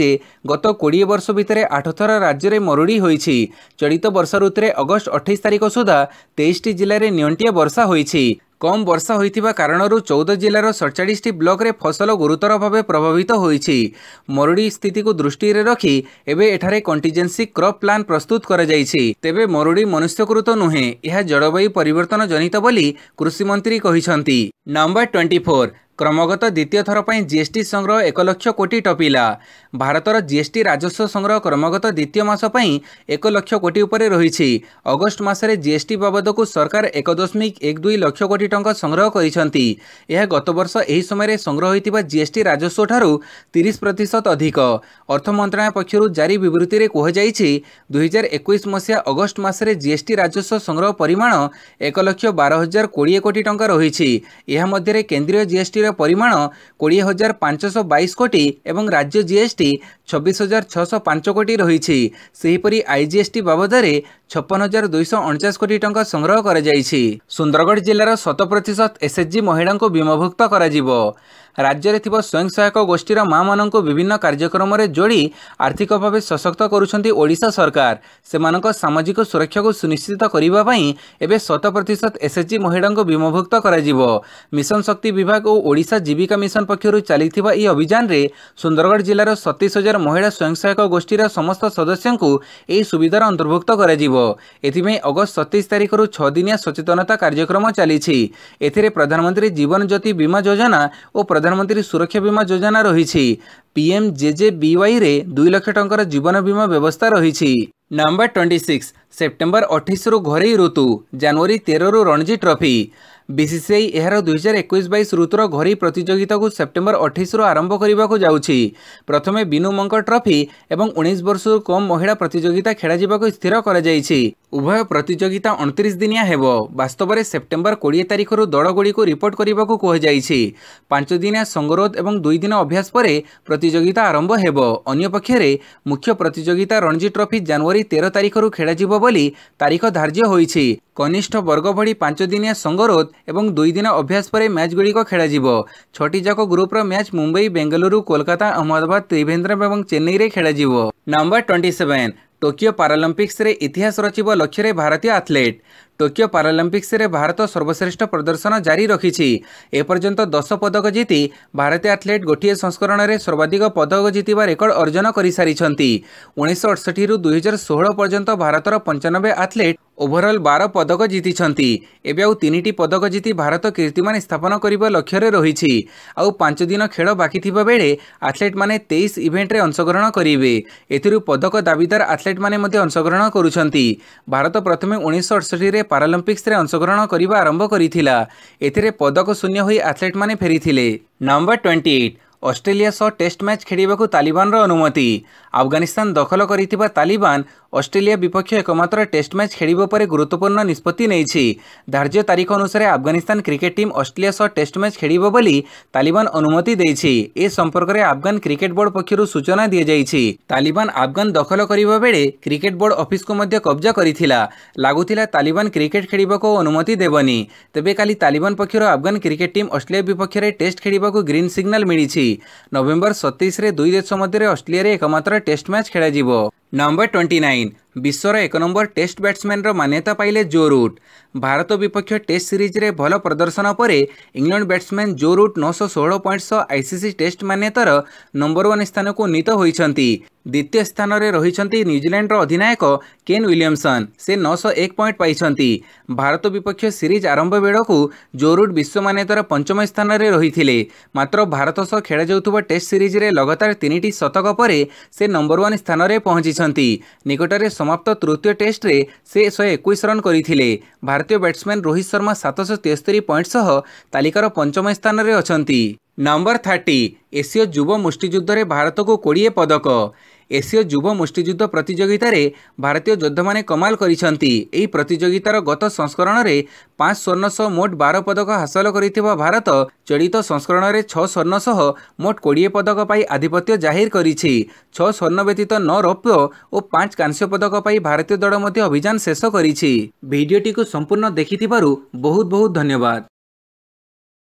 যে গত কোড়ি বর্ষ ভিতরে আঠ থর রাজ্যের মরুড়ি হয়েছে চলিত বর্ষ ঋতুরে অগস্ট অঠাইশ তারিখ সুদ্ধা তেইশটি জেলায় নিয়ন্টিয়া বর্ষা হয়েছে କମ୍ ବର୍ଷା ହୋଇଥିବା କାରଣରୁ ଚଉଦ ଜିଲ୍ଲାର ସଡ଼ଚାଳିଶଟି ବ୍ଲକରେ ଫସଲ ଗୁରୁତର ଭାବେ ପ୍ରଭାବିତ ହୋଇଛି ମରୁଡ଼ି ସ୍ଥିତିକୁ ଦୃଷ୍ଟିରେ ରଖି ଏବେ ଏଠାରେ କଣ୍ଟିଜେନ୍ସି କ୍ରପ୍ ପ୍ଲାନ୍ ପ୍ରସ୍ତୁତ କରାଯାଇଛି ତେବେ ମରୁଡ଼ି ମନୁଷ୍ୟକୃତ ନୁହେଁ ଏହା ଜଳବାୟୁ ପରିବର୍ତ୍ତନ ଜନିତ ବୋଲି କୃଷିମନ୍ତ୍ରୀ କହିଛନ୍ତି ନମ୍ବର ଟ୍ୱେଣ୍ଟି ଫୋର୍ ক্রমগত দ্বিতীয় থর পাই জিএসটি সংগ্রহ এক লক্ষ কোটি টপিলা ভারতর জিএসটি রাজস্ব সংগ্রহ ক্রমগত দ্বিতীয় মাস পাই এক লক্ষ কোটি উপরে রয়েছে অগস্ট মাসে জিএসটি বাবদকু সরকার এক দশমিক এক দুই লক্ষ কোটি টঙ্কা সংগ্রহ করেছেন ଏହା ଗତବର୍ଷ ଏହି ସମୟରେ ସଂଗ୍ରହ ହୋଇଥିବା ଜିଏସ୍ଟି ରାଜସ୍ୱଠାରୁ ତିରିଶ ପ୍ରତିଶତ ଅଧିକ ଅର୍ଥ ମନ୍ତ୍ରଣାଳୟ ପକ୍ଷରୁ ଜାରି ବିବୃତ୍ତିରେ କୁହାଯାଇଛି ଦୁଇହଜାର ଏକୋଇଶ ମସିହା ଅଗଷ୍ଟ ମାସରେ ଜିଏସ୍ଟି ରାଜସ୍ୱ ସଂଗ୍ରହ ପରିମାଣ ଏକ ଲକ୍ଷ ବାର ହଜାର କୋଡ଼ିଏ କୋଟି ଟଙ୍କା ରହିଛି ଏହା ମଧ୍ୟରେ କେନ୍ଦ୍ରୀୟ ଜିଏସ୍ଟିର କରିବା ପରିମାଣ କୋଡ଼ିଏ ହଜାର ପାଞ୍ଚଶହ ବାଇଶ କୋଟି ଏବଂ ରାଜ୍ୟ ଜିଏସ୍ଟି ଛବିଶ ହଜାର ଛଅଶହ ପାଞ୍ଚ କୋଟି ରହିଛି ସେହିପରି ଆଇଜିଏସ୍ଟି ବାବଦରେ ଛପନ ହଜାର ଦୁଇଶହ ଅଣଚାଶ କୋଟି ଟଙ୍କା ସଂଗ୍ରହ କରାଯାଇଛି ସୁନ୍ଦରଗଡ଼ ଜିଲ୍ଲାର ଶତ ପ୍ରତିଶତ ଏସ୍ଏଚ୍ଜି ମହିଳାଙ୍କୁ ବୀମଭୁକ୍ତ କରାଯିବ ରାଜ୍ୟରେ ଥିବା ସ୍ୱୟଂ ସହାୟକ ଗୋଷ୍ଠୀର ମା'ମାନଙ୍କୁ ବିଭିନ୍ନ କାର୍ଯ୍ୟକ୍ରମରେ ଯୋଡ଼ି ଆର୍ଥିକ ଭାବେ ସଶକ୍ତ କରୁଛନ୍ତି ଓଡ଼ିଶା ସରକାର ସେମାନଙ୍କ ସାମାଜିକ ସୁରକ୍ଷାକୁ ସୁନିଶ୍ଚିତ କରିବା ପାଇଁ ଏବେ ଶତ ପ୍ରତିଶତ ଏସ୍ଏଚ୍ଜି ମହିଳାଙ୍କୁ ବୀମଭୁକ୍ତ କରାଯିବ ମିଶନ ଶକ୍ତି ବିଭାଗ ଓ ଓଡ଼ିଶା ଜୀବିକା ମିଶନ ପକ୍ଷରୁ ଚାଲିଥିବା ଏହି ଅଭିଯାନରେ ସୁନ୍ଦରଗଡ଼ ଜିଲ୍ଲାର ସତେଇଶ ହଜାର ମହିଳା ସ୍ୱୟଂ ସହାୟକ ଗୋଷ୍ଠୀର ସମସ୍ତ ସଦସ୍ୟଙ୍କୁ ଏହି ସୁବିଧାର ଅନ୍ତର୍ଭୁକ୍ତ କରାଯିବ ଏଥିପାଇଁ ଅଗଷ୍ଟ ସତେଇଶ ତାରିଖରୁ ଛଅଦିନିଆ ସଚେତନତା କାର୍ଯ୍ୟକ୍ରମ ଚାଲିଛି ଏଥିରେ ପ୍ରଧାନମନ୍ତ୍ରୀ ଜୀବନ ଜ୍ୟୋତି ବୀମା ଯୋଜନା ଓ ପ୍ରଧାନମନ୍ତ୍ରୀ ସୁରକ୍ଷା ବୀମା ଯୋଜନା ରହିଛି ପିଏମ୍ ଜେଜେବିୱାଇରେ ଦୁଇ ଲକ୍ଷ ଟଙ୍କାର ଜୀବନ ବୀମା ବ୍ୟବସ୍ଥା ରହିଛି ନମ୍ବର ଟ୍ୱେଣ୍ଟି ସିକ୍ସ ସେପ୍ଟେମ୍ବର ଅଠେଇଶରୁ ଘରୋଇ ଋତୁ ଜାନୁଆରୀ ତେରରୁ ରଣଜୀ ଟ୍ରଫି ବିସିସିଆଇ ଏହାର ଦୁଇହଜାର ଏକୋଇଶ ବାଇଶ ଋତୁର ଘରୋଇ ପ୍ରତିଯୋଗିତାକୁ ସେପ୍ଟେମ୍ବର ଅଠେଇଶରୁ ଆରମ୍ଭ କରିବାକୁ ଯାଉଛି ପ୍ରଥମେ ବିନୁ ମଙ୍କ ଟ୍ରଫି ଏବଂ ଉଣେଇଶ ବର୍ଷରୁ କମ୍ ମହିଳା ପ୍ରତିଯୋଗିତା ଖେଳାଯିବାକୁ ସ୍ଥିର କରାଯାଇଛି ଉଭୟ ପ୍ରତିଯୋଗିତା ଅଣତିରିଶ ଦିନିଆ ହେବ ବାସ୍ତବରେ ସେପ୍ଟେମ୍ବର କୋଡ଼ିଏ ତାରିଖରୁ ଦଳଗୁଡ଼ିକୁ ରିପୋର୍ଟ କରିବାକୁ କୁହାଯାଇଛି ପାଞ୍ଚ ଦିନିଆ ସଙ୍ଗରୋଧ ଏବଂ ଦୁଇ ଦିନ ଅଭ୍ୟାସ ପରେ ପ୍ରତିଯୋଗିତା ଆରମ୍ଭ ହେବ ଅନ୍ୟପକ୍ଷରେ ମୁଖ୍ୟ ପ୍ରତିଯୋଗିତା ରଣଜୀ ଟ୍ରଫି ଜାନୁଆରୀ ତେର ତାରିଖରୁ ଖେଳାଯିବ ବୋଲି ତାରିଖ ଧାର୍ଯ୍ୟ ହୋଇଛି କନିଷ୍ଠ ବର୍ଗ ଭଳି ପାଞ୍ଚ ଦିନିଆ ସଙ୍ଗରୋଧ ଏବଂ ଦୁଇ ଦିନ ଅଭ୍ୟାସ ପରେ ମ୍ୟାଚ୍ଗୁଡ଼ିକ ଖେଳାଯିବ ଛଅଟିଯାକ ଗ୍ରୁପ୍ର ମ୍ୟାଚ୍ ମୁମ୍ବାଇ ବେଙ୍ଗାଲୁରୁ କୋଲକାତା ଅହମ୍ମଦାବାଦ ତ୍ରିଭେନ୍ଦ୍ରମ ଏବଂ ଚେନ୍ନାଇରେ ଖେଳାଯିବ ନମ୍ବର ଟ୍ୱେଣ୍ଟି ସେଭେନ୍ ଟୋକିଓ ପାରାଲମ୍ପିକ୍ସରେ ଇତିହାସ ରଚିବ ଲକ୍ଷ୍ୟରେ ଭାରତୀୟ ଆଥଲେଟ୍ ଟୋକିଓ ପାରାଲିମ୍ପିକ୍ସରେ ଭାରତ ସର୍ବଶ୍ରେଷ୍ଠ ପ୍ରଦର୍ଶନ ଜାରି ରଖିଛି ଏପର୍ଯ୍ୟନ୍ତ ଦଶ ପଦକ ଜିତି ଭାରତୀୟ ଆଥଲେଟ୍ ଗୋଟିଏ ସଂସ୍କରଣରେ ସର୍ବାଧିକ ପଦକ ଜିତିବା ରେକର୍ଡ ଅର୍ଜନ କରିସାରିଛନ୍ତି ଉଣେଇଶହ ଅଠଷଠିରୁ ଦୁଇହଜାର ଷୋହଳ ପର୍ଯ୍ୟନ୍ତ ଭାରତର ପଞ୍ଚାନବେ ଆଥଲେଟ୍ ଓଭରଅଲ୍ ବାର ପଦକ ଜିତିଛନ୍ତି ଏବେ ଆଉ ତିନିଟି ପଦକ ଜିତି ଭାରତ କୀର୍ତ୍ତିମାନ ସ୍ଥାପନ କରିବା ଲକ୍ଷ୍ୟରେ ରହିଛି ଆଉ ପାଞ୍ଚ ଦିନ ଖେଳ ବାକି ଥିବା ବେଳେ ଆଥଲେଟ୍ମାନେ ତେଇଶ ଇଭେଣ୍ଟରେ ଅଂଶଗ୍ରହଣ କରିବେ ଏଥିରୁ ପଦକ ଦାବିଦାର ଆଥଲେଟ୍ମାନେ ମଧ୍ୟ ଅଂଶଗ୍ରହଣ କରୁଛନ୍ତି ଭାରତ ପ୍ରଥମେ ଉଣେଇଶହ ଅଠଷଠିରେ ପାରାଲମ୍ପିକ୍ସରେ ଅଂଶଗ୍ରହଣ କରିବା ଆରମ୍ଭ କରିଥିଲା ଏଥିରେ ପଦକ ଶୂନ୍ୟ ହୋଇ ଆଥଲେଟ୍ ମାନେ ଫେରିଥିଲେ ନମ୍ବର ଟ୍ୱେଣ୍ଟି ଏଇଟ୍ ଅଷ୍ଟ୍ରେଲିଆ ସହ ଟେଷ୍ଟ ମ୍ୟାଚ୍ ଖେଳିବାକୁ ତାଲିବାନର ଅନୁମତି ଆଫଗାନିସ୍ତାନ ଦଖଲ କରିଥିବା ତାଲିବାନ অস্ট্রেলিয়া বিপক্ষে একমাত্র টেস্ট ম্যাচ খেলব পরে গুরুত্বপূর্ণ নিষ্পতি নিয়েছে ধার্য তারিখ অনুসারে আফগানিস্তান ক্রিকেট টিম অস্ট্রেলিয়া সহ টেস্ট ম্যাচ খেলব বলে তালিবান অনুমতি দিয়েছে এ সম্পর্কে আফগান ক্রিকেট বোর্ড পক্ষ সূচনা দিয়ে যাই তালিবান আফগান দখল করা বেড়ে ক্রিকেট বোর্ড অফিসক কব্জা করেছিল লাগুলা তালিবান ক্রিকেট খেলবাক অনুমতি দেবনি তবে কালি তালিবান পক্ষ আফগান ক্রিকেট টিম অস্ট্রেলিয়া বিপক্ষে টেস্ট খেলবাক গ্রিন সিগনাল মিছে নভেম্বর সতেইশে দুই দেশ মধ্যে অস্ট্রেলিয়ায় একমাত্র টেস্ট ম্যাচ খেলা Number 29. ବିଶ୍ୱର ଏକ ନମ୍ବର ଟେଷ୍ଟ ବ୍ୟାଟ୍ସମ୍ୟାନ୍ର ମାନ୍ୟତା ପାଇଲେ ଜୋ ରୁଟ୍ ଭାରତ ବିପକ୍ଷ ଟେଷ୍ଟ ସିରିଜ୍ରେ ଭଲ ପ୍ରଦର୍ଶନ ପରେ ଇଂଲଣ୍ଡ ବ୍ୟାଟ୍ସମ୍ୟାନ୍ ଜୋ ରୁଟ୍ ନଅଶହ ଷୋହଳ ପଏଣ୍ଟ ସହ ଆଇସିସି ଟେଷ୍ଟ ମାନ୍ୟତାର ନମ୍ବର ୱାନ୍ ସ୍ଥାନକୁ ଉନ୍ନୀତ ହୋଇଛନ୍ତି ଦ୍ୱିତୀୟ ସ୍ଥାନରେ ରହିଛନ୍ତି ନ୍ୟୁଜିଲାଣ୍ଡର ଅଧିନାୟକ କେନ୍ ୱିଲିୟମସନ୍ ସେ ନଅଶହ ଏକ ପଏଣ୍ଟ ପାଇଛନ୍ତି ଭାରତ ବିପକ୍ଷ ସିରିଜ୍ ଆରମ୍ଭ ବେଳକୁ ଜୋରୁଟ୍ ବିଶ୍ୱ ମାନ୍ୟତାର ପଞ୍ଚମ ସ୍ଥାନରେ ରହିଥିଲେ ମାତ୍ର ଭାରତ ସହ ଖେଳାଯାଉଥିବା ଟେଷ୍ଟ ସିରିଜ୍ରେ ଲଗାତାର ତିନିଟି ଶତକ ପରେ ସେ ନମ୍ବର ୱାନ୍ ସ୍ଥାନରେ ପହଞ୍ଚିଛନ୍ତି ନିକଟରେ ସମାପ୍ତ ତୃତୀୟ ଟେଷ୍ଟରେ ସେ ଶହେ ଏକୋଇଶ ରନ୍ କରିଥିଲେ ଭାରତୀୟ ବ୍ୟାଟ୍ସମ୍ୟାନ୍ ରୋହିତ ଶର୍ମା ସାତଶହ ତେସ୍ତରୀ ପଏଣ୍ଟ ସହ ତାଲିକାର ପଞ୍ଚମ ସ୍ଥାନରେ ଅଛନ୍ତି ନମ୍ବର ଥାର୍ଟି ଏସୀୟ ଯୁବ ମୁଷ୍ଟିଯୁଦ୍ଧରେ ଭାରତକୁ କୋଡ଼ିଏ ପଦକ ଏସୀୟ ଯୁବ ମୁଷ୍ଟିଯୁଦ୍ଧ ପ୍ରତିଯୋଗିତାରେ ଭାରତୀୟ ଯୋଦ୍ଧାମାନେ କମାଲ କରିଛନ୍ତି ଏହି ପ୍ରତିଯୋଗିତାର ଗତ ସଂସ୍କରଣରେ ପାଞ୍ଚ ସ୍ୱର୍ଣ୍ଣ ସହ ମୋଟ ବାର ପଦକ ହାସଲ କରିଥିବା ଭାରତ ଚଳିତ ସଂସ୍କରଣରେ ଛଅ ସ୍ୱର୍ଣ୍ଣ ସହ ମୋଟ କୋଡ଼ିଏ ପଦକ ପାଇ ଆଧିପତ୍ୟ ଜାହିର କରିଛି ଛଅ ସ୍ୱର୍ଣ୍ଣ ବ୍ୟତୀତ ନଅ ରୌପ୍ୟ ଓ ପାଞ୍ଚ କାଂସ୍ୟ ପଦକ ପାଇ ଭାରତୀୟ ଦଳ ମଧ୍ୟ ଅଭିଯାନ ଶେଷ କରିଛି ଭିଡ଼ିଓଟିକୁ ସମ୍ପୂର୍ଣ୍ଣ ଦେଖିଥିବାରୁ ବହୁତ ବହୁତ ଧନ୍ୟବାଦ